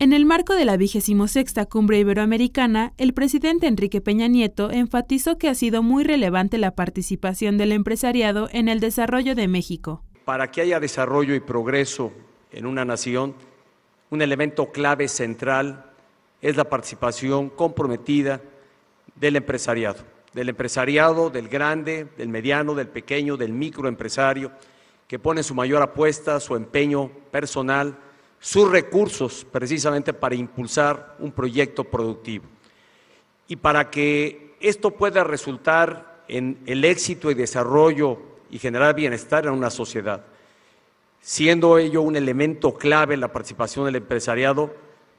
En el marco de la sexta Cumbre Iberoamericana, el presidente Enrique Peña Nieto enfatizó que ha sido muy relevante la participación del empresariado en el desarrollo de México. Para que haya desarrollo y progreso en una nación, un elemento clave central es la participación comprometida del empresariado, del empresariado, del grande, del mediano, del pequeño, del microempresario, que pone su mayor apuesta, su empeño personal, sus recursos precisamente para impulsar un proyecto productivo. Y para que esto pueda resultar en el éxito y desarrollo y generar bienestar en una sociedad, siendo ello un elemento clave en la participación del empresariado,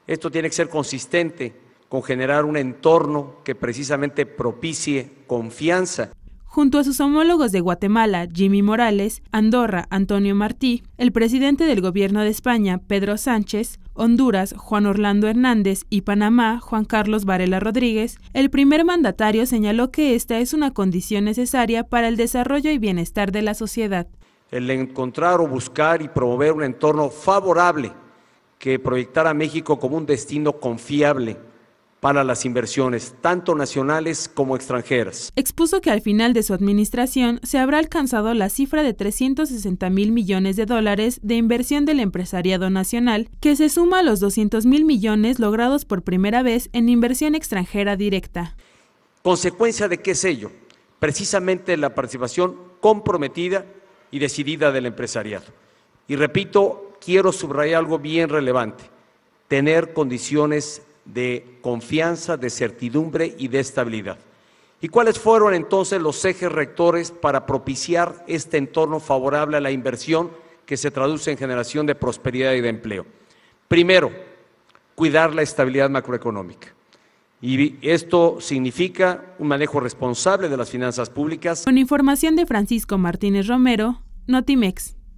esto tiene que ser consistente con generar un entorno que precisamente propicie confianza. Junto a sus homólogos de Guatemala, Jimmy Morales, Andorra, Antonio Martí, el presidente del gobierno de España, Pedro Sánchez, Honduras, Juan Orlando Hernández y Panamá, Juan Carlos Varela Rodríguez, el primer mandatario señaló que esta es una condición necesaria para el desarrollo y bienestar de la sociedad. El encontrar o buscar y promover un entorno favorable que proyectara a México como un destino confiable para las inversiones, tanto nacionales como extranjeras. Expuso que al final de su administración se habrá alcanzado la cifra de 360 mil millones de dólares de inversión del empresariado nacional, que se suma a los 200 mil millones logrados por primera vez en inversión extranjera directa. ¿Consecuencia de qué es ello? Precisamente la participación comprometida y decidida del empresariado. Y repito, quiero subrayar algo bien relevante, tener condiciones de confianza, de certidumbre y de estabilidad. ¿Y cuáles fueron entonces los ejes rectores para propiciar este entorno favorable a la inversión que se traduce en generación de prosperidad y de empleo? Primero, cuidar la estabilidad macroeconómica. Y esto significa un manejo responsable de las finanzas públicas. Con información de Francisco Martínez Romero, Notimex.